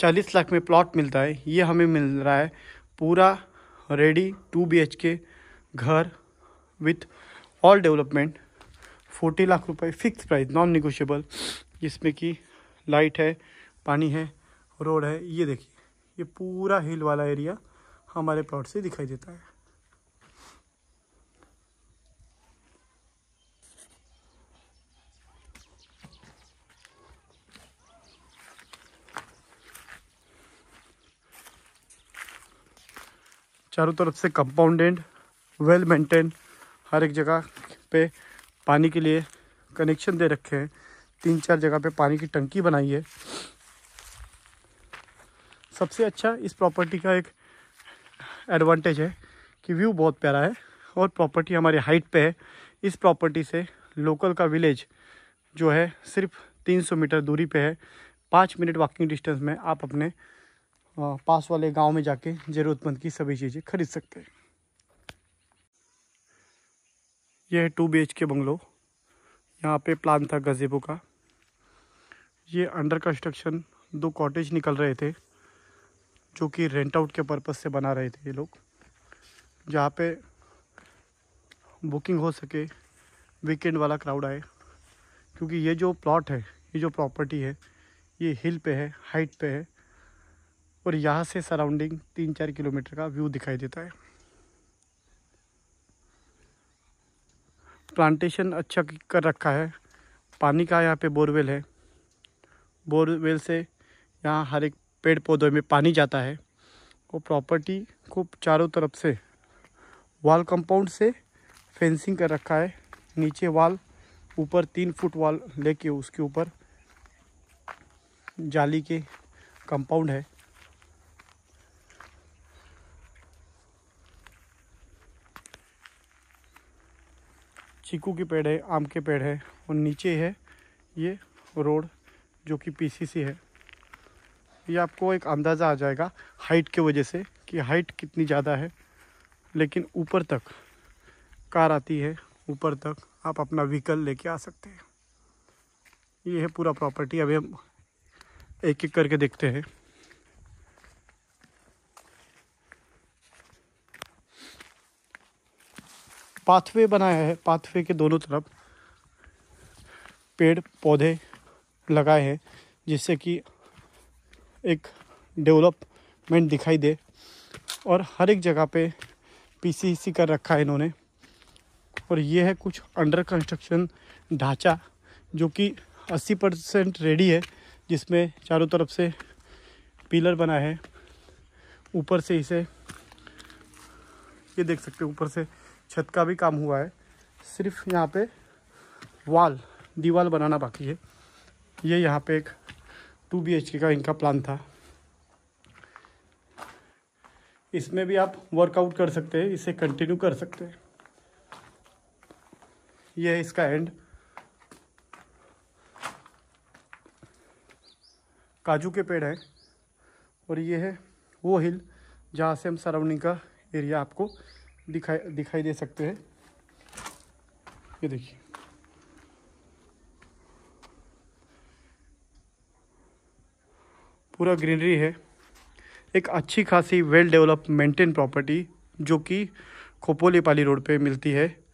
चालीस लाख में प्लॉट मिलता है ये हमें मिल रहा है पूरा ready to be H K घर with all development forty lakh रुपए फिक्स प्राइस नॉन निगोशियबल जिसमें कि लाइट है पानी है रोड है ये देखिए ये पूरा हिल वाला एरिया हमारे प्लॉट से दिखाई देता है चारों तरफ से कंपाउंडेड वेल मेंटेन हर एक जगह पे पानी के लिए कनेक्शन दे रखे हैं तीन चार जगह पे पानी की टंकी बनाई है सबसे अच्छा इस प्रॉपर्टी का एक एडवांटेज है कि व्यू बहुत प्यारा है और प्रॉपर्टी हमारी हाइट पे है इस प्रॉपर्टी से लोकल का विलेज जो है सिर्फ 300 मीटर दूरी पे है पाँच मिनट वॉकिंग डिस्टेंस में आप अपने पास वाले गांव में जाके ज़रूरतमंद की सभी चीज़ें खरीद सकते हैं यह है टू बी के बंगलो यहाँ पे प्लान था गजेबो का ये अंडर कंस्ट्रक्शन दो कॉटेज निकल रहे थे जो कि रेंट आउट के पर्पज़ से बना रहे थे ये लोग जहाँ पे बुकिंग हो सके वीकेंड वाला क्राउड आए क्योंकि ये जो प्लॉट है ये जो प्रॉपर्टी है ये हिल पे है हाइट पे है और यहाँ से सराउंडिंग तीन चार किलोमीटर का व्यू दिखाई देता है प्लांटेशन अच्छा कर रखा है पानी का यहाँ पे बोरवेल है बोरवेल से यहाँ हर एक पेड़ पौधों में पानी जाता है और प्रॉपर्टी को चारों तरफ से वॉल कंपाउंड से फेंसिंग कर रखा है नीचे वॉल ऊपर तीन फुट वॉल लेके उसके ऊपर जाली के कंपाउंड है चीकू के पेड़ है आम के पेड़ है और नीचे है ये रोड जो कि पीसीसी है ये आपको एक अंदाज़ा आ जाएगा हाइट के वजह से कि हाइट कितनी ज़्यादा है लेकिन ऊपर तक कार आती है ऊपर तक आप अपना व्हीकल लेके आ सकते हैं ये है पूरा प्रॉपर्टी अभी हम एक एक करके देखते हैं पाथवे बनाया है पाथवे के दोनों तरफ पेड़ पौधे लगाए हैं जिससे कि एक डेवलपमेंट दिखाई दे और हर एक जगह पे पीसीसी कर रखा है इन्होंने और ये है कुछ अंडर कंस्ट्रक्शन ढांचा जो कि 80 परसेंट रेडी है जिसमें चारों तरफ से पिलर बना है ऊपर से इसे ये देख सकते हो ऊपर से छत का भी काम हुआ है सिर्फ यहाँ पे वाल दीवाल बनाना बाकी है ये यहाँ पे एक टू बी का इनका प्लान था इसमें भी आप वर्कआउट कर सकते हैं इसे कंटिन्यू कर सकते हैं यह है इसका एंड काजू के पेड़ है और ये है वो हिल जहाँ से हम सराउंडिंग का एरिया आपको दिखाई दिखाई दे सकते हैं ये देखिए पूरा ग्रीनरी है एक अच्छी खासी वेल डेवलप मेंटेन प्रॉपर्टी जो कि खोपोली पाली रोड पे मिलती है